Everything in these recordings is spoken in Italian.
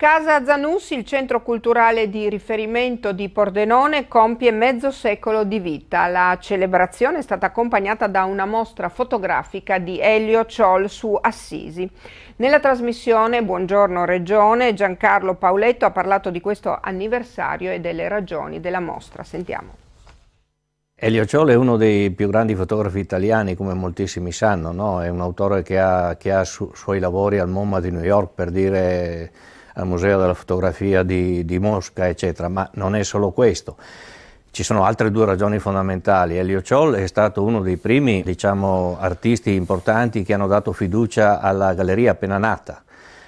Casa Zanussi, il centro culturale di riferimento di Pordenone, compie mezzo secolo di vita. La celebrazione è stata accompagnata da una mostra fotografica di Elio Ciol su Assisi. Nella trasmissione Buongiorno Regione, Giancarlo Pauletto ha parlato di questo anniversario e delle ragioni della mostra. Sentiamo. Elio Ciolo è uno dei più grandi fotografi italiani, come moltissimi sanno, no? è un autore che ha, che ha su, suoi lavori al MoMA di New York, per dire al Museo della Fotografia di, di Mosca, eccetera, ma non è solo questo. Ci sono altre due ragioni fondamentali. Elio Ciol è stato uno dei primi diciamo, artisti importanti che hanno dato fiducia alla galleria appena nata.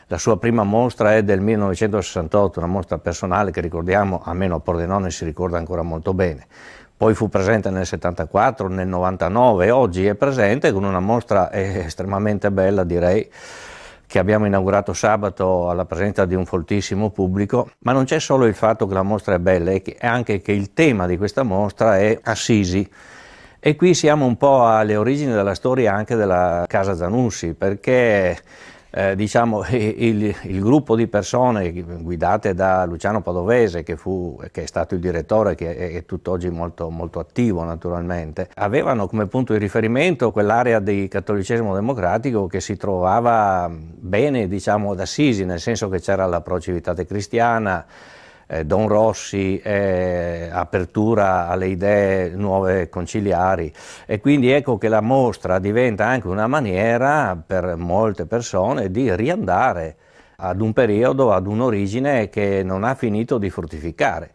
La sua prima mostra è del 1968, una mostra personale che ricordiamo, almeno a Pordenone si ricorda ancora molto bene. Poi fu presente nel 74, nel 99, oggi è presente con una mostra eh, estremamente bella, direi, che abbiamo inaugurato sabato alla presenza di un foltissimo pubblico, ma non c'è solo il fatto che la mostra è bella, è anche che il tema di questa mostra è Assisi. E qui siamo un po' alle origini della storia anche della Casa Zanussi, perché eh, diciamo, il, il, gruppo di persone guidate da Luciano Padovese, che, fu, che è stato il direttore, che è, è tutt'oggi molto, molto, attivo naturalmente, avevano come punto di riferimento quell'area di cattolicesimo democratico che si trovava bene diciamo, ad Assisi, nel senso che c'era la pro civitate cristiana, eh, Don Rossi, è eh, apertura alle idee nuove conciliari e quindi ecco che la mostra diventa anche una maniera per molte persone di riandare ad un periodo, ad un'origine che non ha finito di fruttificare.